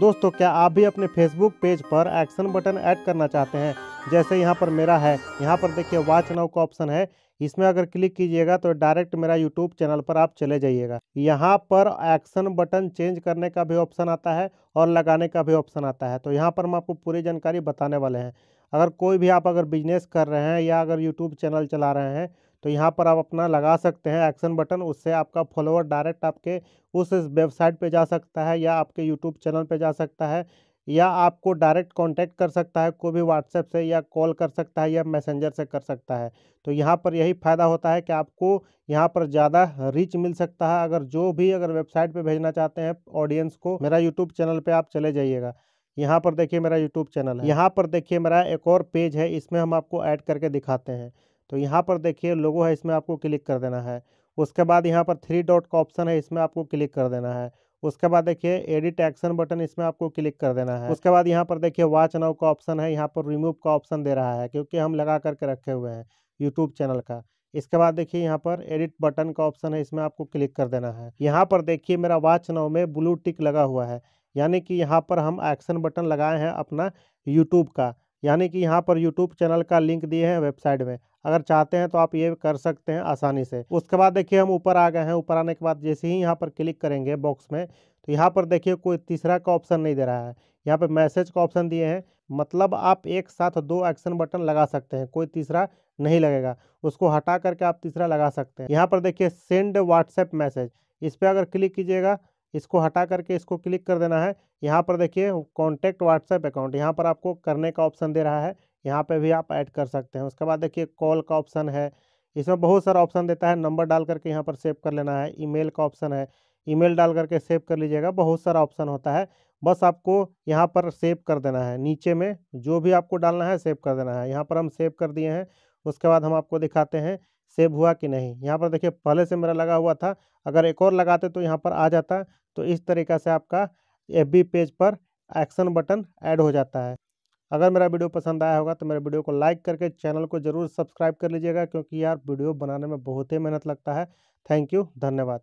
दोस्तों क्या आप भी अपने फेसबुक पेज पर एक्शन बटन ऐड करना चाहते हैं जैसे यहाँ पर मेरा है यहाँ पर देखिए वाच नाउ का ऑप्शन है इसमें अगर क्लिक कीजिएगा तो डायरेक्ट मेरा यूट्यूब चैनल पर आप चले जाइएगा यहाँ पर एक्शन बटन चेंज करने का भी ऑप्शन आता है और लगाने का भी ऑप्शन आता है तो यहाँ पर हम आपको पूरी जानकारी बताने वाले हैं अगर कोई भी आप अगर बिजनेस कर रहे हैं या अगर यूट्यूब चैनल चला रहे हैं तो यहाँ पर आप अपना लगा सकते हैं एक्शन बटन उससे आपका फॉलोअर डायरेक्ट आपके उस वेबसाइट पे जा सकता है या आपके यूट्यूब चैनल पे जा सकता है या आपको डायरेक्ट कांटेक्ट कर सकता है कोई भी व्हाट्सएप से या कॉल कर सकता है या मैसेंजर से कर सकता है तो यहाँ पर यही फ़ायदा होता है कि आपको यहाँ पर ज़्यादा रीच मिल सकता है अगर जो भी अगर वेबसाइट पर भेजना चाहते हैं ऑडियंस को मेरा यूट्यूब चैनल पर आप चले जाइएगा यहाँ पर देखिए मेरा यूट्यूब चैनल है यहाँ पर देखिए मेरा एक और पेज है इसमें हम आपको ऐड करके दिखाते हैं तो यहाँ पर देखिए लोगो है इसमें आपको क्लिक कर देना है उसके बाद यहाँ पर थ्री डॉट का ऑप्शन है इसमें आपको क्लिक कर देना है उसके बाद देखिए एडिट एक्शन बटन इसमें आपको क्लिक कर देना है उसके बाद यहाँ पर देखिए वाच नाउ का ऑप्शन है यहाँ पर रिमूव का ऑप्शन दे रहा है क्योंकि हम लगा करके रखे हुए हैं यूट्यूब चैनल का इसके बाद देखिए यहाँ पर एडिट बटन का ऑप्शन है इसमें आपको क्लिक कर देना है यहाँ पर देखिए मेरा वाच नाउ में ब्लू टिक लगा हुआ है यानी कि यहाँ पर हम एक्शन बटन लगाए हैं अपना यूट्यूब का यानी कि यहाँ पर यूट्यूब चैनल का लिंक दिए हैं वेबसाइट में अगर चाहते हैं तो आप ये कर सकते हैं आसानी से उसके बाद देखिए हम ऊपर आ गए हैं ऊपर आने के बाद जैसे ही यहाँ पर क्लिक करेंगे बॉक्स में तो यहाँ पर देखिए कोई तीसरा का ऑप्शन नहीं दे रहा है यहाँ पर मैसेज का ऑप्शन दिए हैं मतलब आप एक साथ दो एक्शन बटन लगा सकते हैं कोई तीसरा नहीं लगेगा उसको हटा करके आप तीसरा लगा सकते हैं यहाँ पर देखिए सेंड व्हाट्सएप मैसेज इस पर अगर क्लिक कीजिएगा इसको हटा करके इसको क्लिक कर देना है यहाँ पर देखिए कॉन्टैक्ट व्हाट्सएप अकाउंट यहाँ पर आपको करने का ऑप्शन दे रहा है यहाँ पे भी आप ऐड कर सकते हैं उसके बाद देखिए कॉल का ऑप्शन है इसमें बहुत सारा ऑप्शन देता है नंबर डाल करके यहाँ पर सेव कर लेना है ईमेल का ऑप्शन है ईमेल डाल करके सेव कर लीजिएगा बहुत सारा ऑप्शन होता है बस आपको यहाँ पर सेव कर देना है नीचे में जो भी आपको डालना है सेव कर देना है यहाँ पर हम सेव कर दिए हैं उसके बाद हम आपको दिखाते हैं सेव हुआ कि नहीं यहाँ पर देखिए पहले से मेरा लगा हुआ था अगर एक और लगाते तो यहाँ पर आ जाता तो इस तरीका से आपका एफ पेज पर एक्शन बटन ऐड हो जाता है अगर मेरा वीडियो पसंद आया होगा तो मेरे वीडियो को लाइक करके चैनल को ज़रूर सब्सक्राइब कर लीजिएगा क्योंकि यार वीडियो बनाने में बहुत ही मेहनत लगता है थैंक यू धन्यवाद